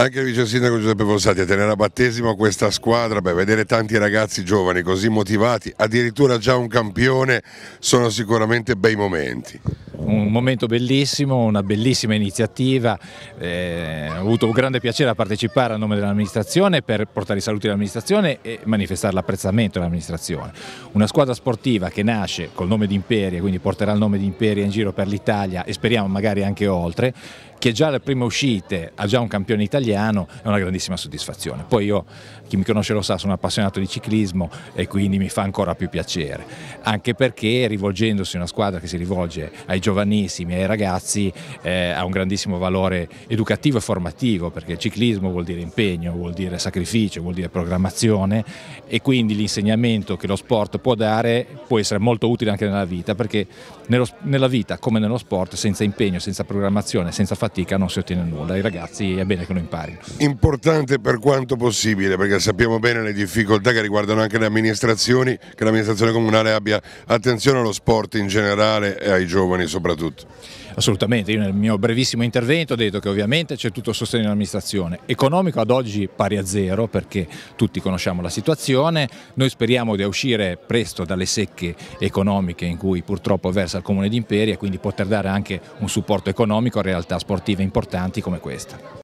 Anche il vice sindaco Giuseppe Fossati a tenere a battesimo questa squadra, beh, vedere tanti ragazzi giovani così motivati, addirittura già un campione, sono sicuramente bei momenti un momento bellissimo, una bellissima iniziativa, eh, ho avuto un grande piacere a partecipare a nome dell'amministrazione per portare i saluti all'amministrazione e manifestare l'apprezzamento all'amministrazione. Una squadra sportiva che nasce col nome di Imperia, quindi porterà il nome di Imperia in giro per l'Italia e speriamo magari anche oltre, che già le prime uscite ha già un campione italiano, è una grandissima soddisfazione. Poi io, chi mi conosce lo sa, sono appassionato di ciclismo e quindi mi fa ancora più piacere, anche perché rivolgendosi a una squadra che si rivolge ai giovani giovanissimi ai ragazzi eh, ha un grandissimo valore educativo e formativo perché ciclismo vuol dire impegno, vuol dire sacrificio, vuol dire programmazione e quindi l'insegnamento che lo sport può dare può essere molto utile anche nella vita perché nello, nella vita come nello sport senza impegno, senza programmazione, senza fatica non si ottiene nulla, i ragazzi è bene che lo imparino. Importante per quanto possibile perché sappiamo bene le difficoltà che riguardano anche le amministrazioni, che l'amministrazione comunale abbia attenzione allo sport in generale e ai giovani soprattutto soprattutto. Assolutamente, io nel mio brevissimo intervento ho detto che ovviamente c'è tutto il sostegno dell'amministrazione, economico ad oggi pari a zero perché tutti conosciamo la situazione, noi speriamo di uscire presto dalle secche economiche in cui purtroppo versa il Comune di Imperia e quindi poter dare anche un supporto economico a realtà sportive importanti come questa.